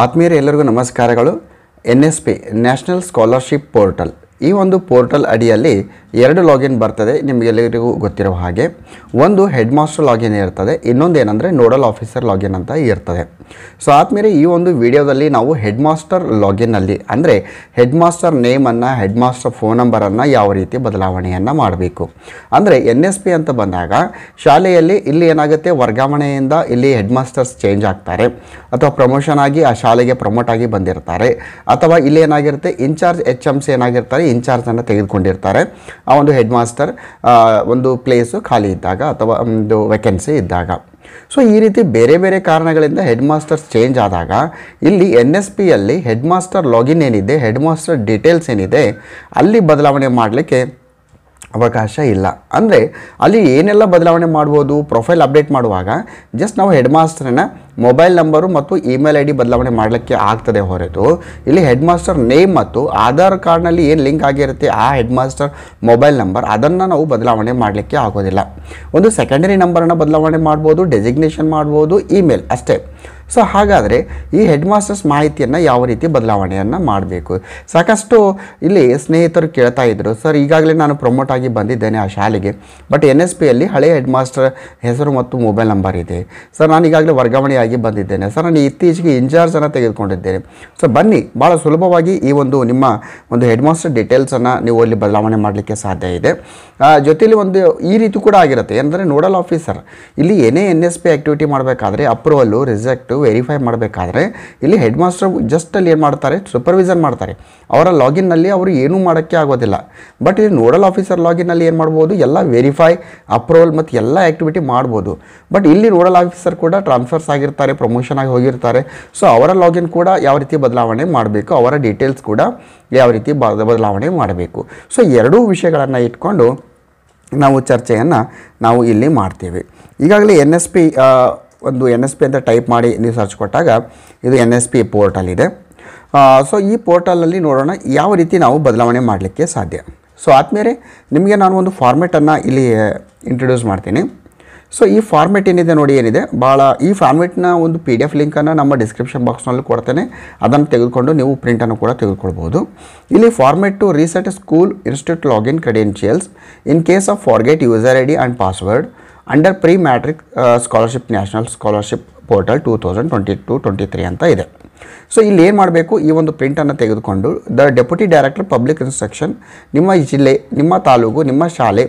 ಆತ್ಮೀಯರು ಎಲ್ಲರಿಗೂ ನಮಸ್ಕಾರಗಳು N S P national scholarship portal ಈ ಒಂದು ಪೋರ್ಟಲ್ ಅಡಿಯಲ್ಲಿ ಎರಡು ಲಾಗಿನ್ ಬರ್ತದೆ ನಿಮಗೆಲ್ಲರಿಗೂ ಗೊತ್ತಿರುವ ಹಾಗೆ ಒಂದು ಹೆಡ್ ಮಾಸ್ಟರ್ ಲಾಗಿನ್ ಇರ್ತದೆ ಇನ್ನೊಂದು ಏನಂದರೆ ನೋಡಲ್ ಆಫೀಸರ್ ಲಾಗಿನ್ ಅಂತ ಇರ್ತದೆ ಸೊ ಆದಮೇಲೆ ಈ ಒಂದು ವಿಡಿಯೋದಲ್ಲಿ ನಾವು ಹೆಡ್ ಮಾಸ್ಟರ್ ಲಾಗಿನ್ನಲ್ಲಿ ಅಂದರೆ ಹೆಡ್ ಮಾಸ್ಟರ್ ನೇಮನ್ನು ಹೆಡ್ ಮಾಸ್ಟರ್ ಫೋನ್ ನಂಬರನ್ನು ಯಾವ ರೀತಿ ಬದಲಾವಣೆಯನ್ನು ಮಾಡಬೇಕು ಅಂದರೆ ಎನ್ ಎಸ್ ಪಿ ಅಂತ ಬಂದಾಗ ಶಾಲೆಯಲ್ಲಿ ಇಲ್ಲಿ ಏನಾಗುತ್ತೆ ವರ್ಗಾವಣೆಯಿಂದ ಇಲ್ಲಿ ಹೆಡ್ ಮಾಸ್ಟರ್ಸ್ ಚೇಂಜ್ ಆಗ್ತಾರೆ ಅಥವಾ ಪ್ರಮೋಷನ್ ಆಗಿ ಆ ಶಾಲೆಗೆ ಪ್ರಮೋಟ್ ಆಗಿ ಬಂದಿರ್ತಾರೆ ಅಥವಾ ಇಲ್ಲಿ ಏನಾಗಿರುತ್ತೆ ಇನ್ಚಾರ್ಜ್ ಎಚ್ ಎಮ್ ಸಿ ಏನಾಗಿರ್ತಾರೆ ಇನ್ಚಾರ್ಜನ್ನು ತೆಗೆದುಕೊಂಡಿರ್ತಾರೆ ಆ ಒಂದು ಹೆಡ್ ಮಾಸ್ಟರ್ ಒಂದು ಪ್ಲೇಸು ಖಾಲಿ ಇದ್ದಾಗ ಅಥವಾ ಒಂದು ವೆಕೆನ್ಸಿ ಇದ್ದಾಗ ಸೊ ಈ ರೀತಿ ಬೇರೆ ಬೇರೆ ಕಾರಣಗಳಿಂದ ಹೆಡ್ ಮಾಸ್ಟರ್ಸ್ ಚೇಂಜ್ ಆದಾಗ ಇಲ್ಲಿ ಎನ್ ಎಸ್ ಪಿಯಲ್ಲಿ ಹೆಡ್ ಮಾಸ್ಟರ್ ಲಾಗಿನ್ ಏನಿದೆ ಹೆಡ್ ಮಾಸ್ಟರ್ ಡೀಟೇಲ್ಸ್ ಏನಿದೆ ಅಲ್ಲಿ ಬದಲಾವಣೆ ಮಾಡಲಿಕ್ಕೆ ಅವಕಾಶ ಇಲ್ಲ ಅಂದರೆ ಅಲ್ಲಿ ಏನೆಲ್ಲ ಬದಲಾವಣೆ ಮಾಡ್ಬೋದು ಪ್ರೊಫೈಲ್ ಅಪ್ಡೇಟ್ ಮಾಡುವಾಗ ಜಸ್ಟ್ ನಾವು ಹೆಡ್ ಮಾಸ್ಟರನ್ನ ಮೊಬೈಲ್ ನಂಬರು ಮತ್ತು ಇಮೇಲ್ ಐ ಡಿ ಬದಲಾವಣೆ ಮಾಡಲಿಕ್ಕೆ ಆಗ್ತದೆ ಹೊರತು ಇಲ್ಲಿ ಹೆಡ್ ಮಾಸ್ಟರ್ ನೇಮ್ ಮತ್ತು ಆಧಾರ್ ಕಾರ್ಡ್ನಲ್ಲಿ ಏನು ಲಿಂಕ್ ಆಗಿರುತ್ತೆ ಆ ಹೆಡ್ ಮಾಸ್ಟರ್ ಮೊಬೈಲ್ ನಂಬರ್ ಅದನ್ನು ನಾವು ಬದಲಾವಣೆ ಮಾಡಲಿಕ್ಕೆ ಆಗೋದಿಲ್ಲ ಒಂದು ಸೆಕೆಂಡರಿ ನಂಬರನ್ನು ಬದಲಾವಣೆ ಮಾಡ್ಬೋದು ಡೆಸಿಗ್ನೇಷನ್ ಮಾಡ್ಬೋದು ಇಮೇಲ್ ಅಷ್ಟೇ ಸೊ ಹಾಗಾದರೆ ಈ ಹೆಡ್ ಮಾಸ್ಟರ್ಸ್ ಮಾಹಿತಿಯನ್ನು ಯಾವ ರೀತಿ ಬದಲಾವಣೆಯನ್ನು ಮಾಡಬೇಕು ಸಾಕಷ್ಟು ಇಲ್ಲಿ ಸ್ನೇಹಿತರು ಕೇಳ್ತಾ ಇದ್ದರು ಸರ್ ಈಗಾಗಲೇ ನಾನು ಪ್ರಮೋಟ್ ಆಗಿ ಬಂದಿದ್ದೇನೆ ಆ ಶಾಲೆಗೆ ಬಟ್ ಎನ್ ಎಸ್ ಪಿಯಲ್ಲಿ ಹಳೆಯ ಹೆಡ್ ಮಾಸ್ಟರ್ ಹೆಸರು ಮತ್ತು ಮೊಬೈಲ್ ನಂಬರ್ ಇದೆ ಸರ್ ನಾನು ಈಗಾಗಲೇ ವರ್ಗಾವಣೆ ಆಗಿ ಬಂದಿದ್ದೇನೆ ಸರ್ ನಾನು ಇತ್ತೀಚೆಗೆ ಇನ್ಚಾರ್ಜನ್ನು ತೆಗೆದುಕೊಂಡಿದ್ದೇನೆ ಸೊ ಬನ್ನಿ ಭಾಳ ಸುಲಭವಾಗಿ ಈ ಒಂದು ನಿಮ್ಮ ಒಂದು ಹೆಡ್ ಮಾಸ್ಟರ್ ಡೀಟೇಲ್ಸನ್ನು ನೀವು ಅಲ್ಲಿ ಬದಲಾವಣೆ ಮಾಡಲಿಕ್ಕೆ ಸಾಧ್ಯ ಇದೆ ಜೊತೆಯಲ್ಲಿ ಒಂದು ಈ ರೀತಿ ಕೂಡ ಆಗಿರುತ್ತೆ ಏನಂದರೆ ನೋಡಲ್ ಆಫೀಸರ್ ಇಲ್ಲಿ ಏನೇ ಎನ್ ಎಸ್ ಪಿ ಆ್ಯಕ್ಟಿವಿಟಿ ಮಾಡಬೇಕಾದ್ರೆ ಅಪ್ರೂವಲ್ಲು ರಿಸೆಕ್ಟು ವೆರಿಫೈ ಮಾಡಬೇಕಾದ್ರೆ ಇಲ್ಲಿ ಹೆಡ್ ಮಾಸ್ಟರ್ ಜಸ್ಟ್ ಅಲ್ಲಿ ಏನು ಮಾಡ್ತಾರೆ ಸೂಪರ್ವಿಸನ್ ಮಾಡ್ತಾರೆ ಅವರ ಲಾಗಿನ್ನಲ್ಲಿ ಅವರು ಏನೂ ಮಾಡೋಕ್ಕೆ ಆಗೋದಿಲ್ಲ ಬಟ್ ಇಲ್ಲಿ ನೋಡಲ್ ಆಫೀಸರ್ ಲಾಗಿನ್ನಲ್ಲಿ ಏನು ಮಾಡ್ಬೋದು ಎಲ್ಲ ವೆರಿಫೈ ಅಪ್ರೂವಲ್ ಮತ್ತು ಎಲ್ಲ ಆ್ಯಕ್ಟಿವಿಟಿ ಮಾಡ್ಬೋದು ಬಟ್ ಇಲ್ಲಿ ನೋಡಲ್ ಆಫೀಸರ್ ಕೂಡ ಟ್ರಾನ್ಸ್ಫರ್ಸ್ ಆಗಿರ್ತಾರೆ ಆಗಿರ್ತಾರೆ ಪ್ರಮೋಷನ್ ಆಗಿ ಹೋಗಿರ್ತಾರೆ ಸೊ ಅವರ ಲಾಗಿನ್ ಕೂಡ ಯಾವ ರೀತಿ ಬದಲಾವಣೆ ಮಾಡಬೇಕು ಅವರ ಡೀಟೇಲ್ಸ್ ಕೂಡ ಯಾವ ರೀತಿ ಬದಲಾವಣೆ ಮಾಡಬೇಕು ಸೊ ಎರಡೂ ವಿಷಯಗಳನ್ನು ಇಟ್ಕೊಂಡು ನಾವು ಚರ್ಚೆಯನ್ನು ನಾವು ಇಲ್ಲಿ ಮಾಡ್ತೇವೆ ಈಗಾಗಲೇ ಎನ್ ಎಸ್ ಪಿ ಒಂದು ಎನ್ ಎಸ್ ಪಿ ಅಂತ ಟೈಪ್ ಮಾಡಿ ನೀವು ಸರ್ಚ್ ಕೊಟ್ಟಾಗ ಇದು ಎನ್ ಎಸ್ ಪಿ ಪೋರ್ಟಲ್ ಇದೆ ಸೊ ಈ ಪೋರ್ಟಲಲ್ಲಿ ನೋಡೋಣ ಯಾವ ರೀತಿ ನಾವು ಬದಲಾವಣೆ ಮಾಡಲಿಕ್ಕೆ ಸಾಧ್ಯ ಸೊ ಆದಮೇಲೆ ನಿಮಗೆ ನಾನು ಒಂದು ಫಾರ್ಮೆಟನ್ನು ಇಲ್ಲಿ ಇಂಟ್ರೊಡ್ಯೂಸ್ ಮಾಡ್ತೀನಿ ಸೊ ಈ ಫಾರ್ಮೆಟ್ ಏನಿದೆ ನೋಡಿ ಏನಿದೆ ಭಾಳ ಈ ಫಾರ್ಮೆಟ್ನ ಒಂದು ಪಿ ಡಿ ಎಫ್ ಲಿಂಕನ್ನು ನಮ್ಮ ಡಿಸ್ಕ್ರಿಪ್ಷನ್ ಬಾಕ್ಸ್ನಲ್ಲಿ ಕೊಡ್ತೇನೆ ಅದನ್ನು ತೆಗೆದುಕೊಂಡು ನೀವು ಪ್ರಿಂಟನ್ನು ಕೂಡ ತೆಗೆದುಕೊಳ್ಬೋದು ಇಲ್ಲಿ format to reset school institute login credentials in case of forget user I D and password under pre matric scholarship national scholarship portal two thousand twenty to twenty three ಅಂತ ಇದೆ ಸೊ ಇಲ್ಲಿ ಏನು ಮಾಡಬೇಕು ಈ ಒಂದು ಪ್ರಿಂಟನ್ನು ತೆಗೆದುಕೊಂಡು the deputy director public instruction ನಿಮ್ಮ ಜಿಲ್ಲೆ ನಿಮ್ಮ ತಾಲೂಕು ನಿಮ್ಮ ಶಾಲೆ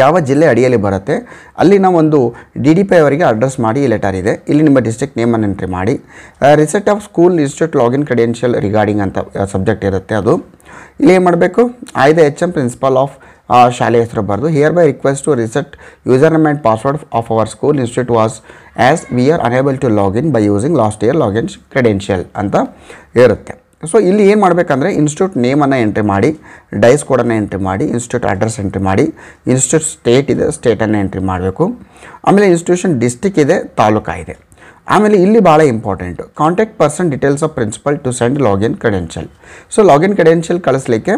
ಯಾವ ಜಿಲ್ಲೆ ಅಡಿಯಲ್ಲಿ ಬರುತ್ತೆ ಅಲ್ಲಿನ ಒಂದು ಡಿ ಡಿ ಪಿ ಅವರಿಗೆ ಅಡ್ರೆಸ್ ಮಾಡಿ ಈ ಲೆಟರ್ ಇದೆ ಇಲ್ಲಿ ನಿಮ್ಮ ಡಿಸ್ಟ್ರಿಕ್ಟ್ ನೇಮನ್ನು ಎಂಟ್ರಿ ಮಾಡಿ reset of school institute login credential regarding ಅಂತ ಸಬ್ಜೆಕ್ಟ್ ಇರುತ್ತೆ ಅದು ಇಲ್ಲಿ ಏನು ಮಾಡಬೇಕು ಆಯ್ದ ಎಚ್ ಎಮ್ ಪ್ರಿನ್ಸಿಪಾಲ್ ಆಫ್ ಶಾಲೆ ಹೆಸರು ಬರೆದು hereby request to reset user name and password of our school institute was as we are unable to login by using last year login credential ಅಂತ ಇರುತ್ತೆ ಸೊ ಇಲ್ಲಿ ಏನು ಮಾಡಬೇಕಂದ್ರೆ institute ನೇಮನ್ನು entry ಮಾಡಿ ಡೈಸ್ ಕೋಡನ್ನು ಎಂಟ್ರಿ ಮಾಡಿ institute address entry ಮಾಡಿ ಇನ್ಸ್ಟಿಟ್ಯೂಟ್ ಸ್ಟೇಟ್ ಇದೆ ಸ್ಟೇಟನ್ನು ಎಂಟ್ರಿ ಮಾಡಬೇಕು ಆಮೇಲೆ ಇನ್ಸ್ಟಿಟ್ಯೂಷನ್ ಡಿಸ್ಟಿಕ್ ಇದೆ ತಾಲೂಕಾ ಇದೆ ಆಮೇಲೆ ಇಲ್ಲಿ ಭಾಳ important contact person details of principal to send login credential so login credential ಕಳಿಸ್ಲಿಕ್ಕೆ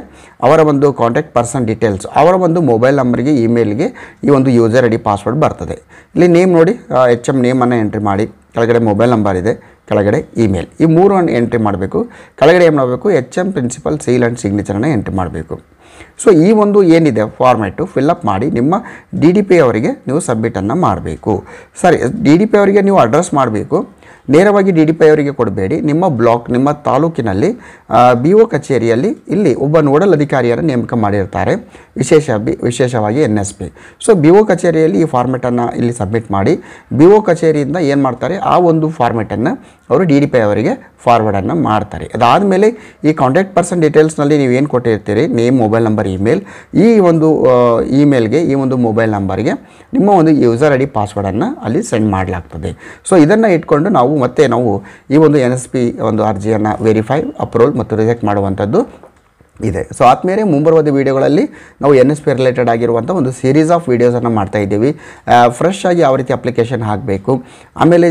ಅವರ ಒಂದು ಕಾಂಟ್ಯಾಕ್ಟ್ ಪರ್ಸನ್ ಡೀಟೇಲ್ಸ್ ಅವರ ಒಂದು ಮೊಬೈಲ್ ನಂಬರ್ಗೆ ಇಮೇಲ್ಗೆ ಈ ಒಂದು ಯೂಸರ್ ಐ ಡಿ ಪಾಸ್ವರ್ಡ್ ಬರ್ತದೆ ಇಲ್ಲಿ ನೇಮ್ ನೋಡಿ ಎಚ್ ಎಮ್ ನೇಮನ್ನು ಎಂಟ್ರಿ ಮಾಡಿ ಕೆಳಗಡೆ ಮೊಬೈಲ್ ನಂಬರ್ ಇದೆ ಕೆಳಗಡೆ ಇಮೇಲ್ ಈ ಮೂರನ್ನು ಎಂಟ್ರಿ ಮಾಡಬೇಕು ಕೆಳಗಡೆ ಏನು ಮಾಡಬೇಕು H M principal seal and ಸಿಗ್ನೇಚರನ್ನು ಎಂಟ್ರಿ ಮಾಡಬೇಕು ಸೊ ಈ ಒಂದು ಏನಿದೆ ಫಾರ್ಮ್ಯಾಟು ಫಿಲ್ಅಪ್ ಮಾಡಿ ನಿಮ್ಮ ಡಿ ಡಿ ಪಿ ಅವರಿಗೆ ನೀವು ಸಬ್ಮಿಟನ್ನು ಮಾಡಬೇಕು ಸರಿ ಡಿ ಡಿ ಪಿ ಅವರಿಗೆ ನೀವು ಅಡ್ರೆಸ್ ಮಾಡಬೇಕು ನೇರವಾಗಿ ಡಿ ಡಿ ಪಿ ಅವರಿಗೆ ಕೊಡಬೇಡಿ ನಿಮ್ಮ ಬ್ಲಾಕ್ ನಿಮ್ಮ ತಾಲೂಕಿನಲ್ಲಿ ಬಿ ಒ ಕಚೇರಿಯಲ್ಲಿ ಇಲ್ಲಿ ಒಬ್ಬ ನೋಡಲ್ ಅಧಿಕಾರಿಯನ್ನು ನೇಮಕ ಮಾಡಿರ್ತಾರೆ ವಿಶೇಷ ಬಿ ವಿಶೇಷವಾಗಿ N S P so B O ಕಚೇರಿಯಲ್ಲಿ ಈ ಫಾರ್ಮೆಟನ್ನು ಇಲ್ಲಿ ಸಬ್ಮಿಟ್ ಮಾಡಿ ಬಿ ಒ ಕಚೇರಿಯಿಂದ ಏನು ಮಾಡ್ತಾರೆ ಆ ಒಂದು ಫಾರ್ಮೆಟನ್ನು ಅವರು ಡಿ ಡಿ ಪಿ ಅವರಿಗೆ ಫಾರ್ವರ್ಡನ್ನು ಮಾಡ್ತಾರೆ ಅದಾದಮೇಲೆ ಈ ಕಾಂಟ್ಯಾಕ್ಟ್ ಪರ್ಸನ್ ಡೀಟೇಲ್ಸ್ನಲ್ಲಿ ನೀವು ಏನು ಕೊಟ್ಟಿರ್ತೀರಿ ನೇಮ್ ಮೊಬೈಲ್ ನಂಬರ್ ಇಮೇಲ್ ಈ ಒಂದು ಇಮೇಲ್ಗೆ ಈ ಒಂದು ಮೊಬೈಲ್ ನಂಬರ್ಗೆ ನಿಮ್ಮ ಒಂದು ಯೂಸರ್ ಐ ಡಿ ಪಾಸ್ವರ್ಡನ್ನು ಅಲ್ಲಿ ಸೆಂಡ್ ಮಾಡಲಾಗ್ತದೆ ಸೊ ಇದನ್ನು ಇಟ್ಕೊಂಡು ನಾವು ಮತ್ತೆ ನಾವು ಈ ಒಂದು ಎನ್ ಎಸ್ ಪಿ ಒಂದು ಅರ್ಜಿಯನ್ನು ವೆರಿಫೈ ಅಪ್ರೂವಲ್ ಮತ್ತು ರಿಜೆಕ್ಟ್ ಮಾಡುವಂಥದ್ದು ಇದೆ ಸೊ ಆದಮೇಲೆ ಮುಂಬರುವ ವೀಡಿಯೋಗಳಲ್ಲಿ ನಾವು ಎನ್ ಎಸ್ ಪಿ ರಿಲೇಟೆಡ್ ಆಗಿರುವಂಥ ಒಂದು ಸೀರೀಸ್ ಆಫ್ ವೀಡಿಯೋಸನ್ನು ಮಾಡ್ತಾ ಇದ್ದೀವಿ ಫ್ರೆಶ್ ಆಗಿ ಯಾವ ರೀತಿ ಅಪ್ಲಿಕೇಶನ್ ಹಾಕಬೇಕು ಆಮೇಲೆ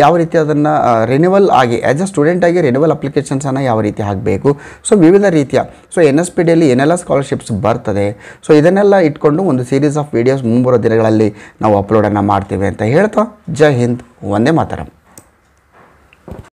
ಯಾವ ರೀತಿ ಅದನ್ನು ರಿನ್ಯೂವಲ್ ಆಗಿ ಆ್ಯಸ್ ಅ ಸ್ಟೂಡೆಂಟ್ ಆಗಿ ರಿನಿವಲ್ ಅಪ್ಲಿಕೇಶನ್ಸನ್ನು ಯಾವ ರೀತಿ ಹಾಕಬೇಕು ಸೊ ವಿವಿಧ ರೀತಿಯ ಸೊ ಎನ್ ಎಸ್ ಪಿ ಡಿಯಲ್ಲಿ ಏನೆಲ್ಲ ಸ್ಕಾಲರ್ಶಿಪ್ಸ್ ಬರ್ತದೆ ಸೊ ಇದನ್ನೆಲ್ಲ ಇಟ್ಕೊಂಡು ಒಂದು ಸೀರೀಸ್ ಆಫ್ ವೀಡಿಯೋಸ್ ಮುಂಬರುವ ದಿನಗಳಲ್ಲಿ ನಾವು ಅಪ್ಲೋಡನ್ನು ಮಾಡ್ತೀವಿ ಅಂತ ಹೇಳ್ತಾ ಜೈ ಹಿಂದ್ ಒಂದೇ ಮಾತರ